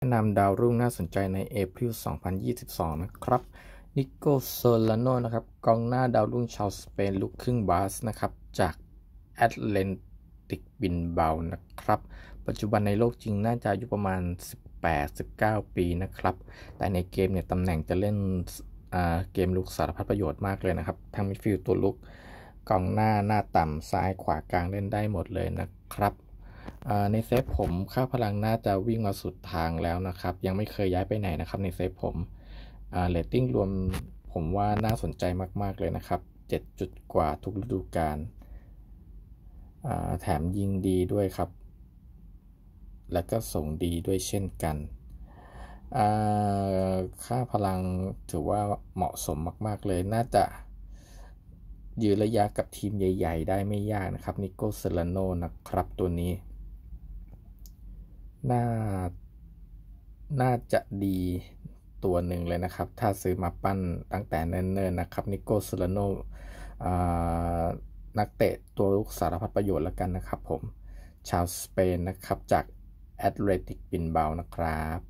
แนะนำดาวรุ่งน่าสนใจในเอพริล2022 นะครับ นิโกโซลาโนนะครับ กองหน้าดาวรุ่งชาวสเปนลูกครึ่งบาสนะครับ จากแอตเลนติกบินเบานะครับ ปัจจุบันในโลกจริงน่าจะอายุประมาณ 18-19 ปีนะครับ แต่ในเกมเนี่ยตำแหน่งจะเล่นเกมลุกสารพัดประโยชน์มากเลยนะครับทั้งมิดฟิลด์ตัวลุกกองหน้าหน้าต่ำซ้ายขวากลางเล่นได้หมดเลยนะครับในเซฟผมค่าพลังน่าจะวิ่งมาสุดทางแล้วนะครับ ยังไม่เคยย้ายไปไหนนะครับในเซฟผมเรตติ้งรวมผมว่าน่าสนใจมากๆเลยนะครับ 7 จุดกว่าทุกฤดูกาลแถมยิงดีด้วยครับ แล้วก็ส่งดีด้วยเช่นกัน ค่าพลังถือว่าเหมาะสมมากๆเลย น่าจะยืนระยะกับทีมใหญ่ ๆ ได้ไม่ยากนะครับ นิโกเซลโนนะครับตัวนี้น่า น่าจะดีตัวหนึ่งเลยนะครับ ถ้าซื้อมาปั้นตั้งแต่เนิ่นๆนะครับ นิโก้ซูลโนนักเตะตัวลุกสารพัดประโยชน์แล้วกันนะครับผม ชาวสเปนนะครับจากแอตเลติกบินเบานะครับ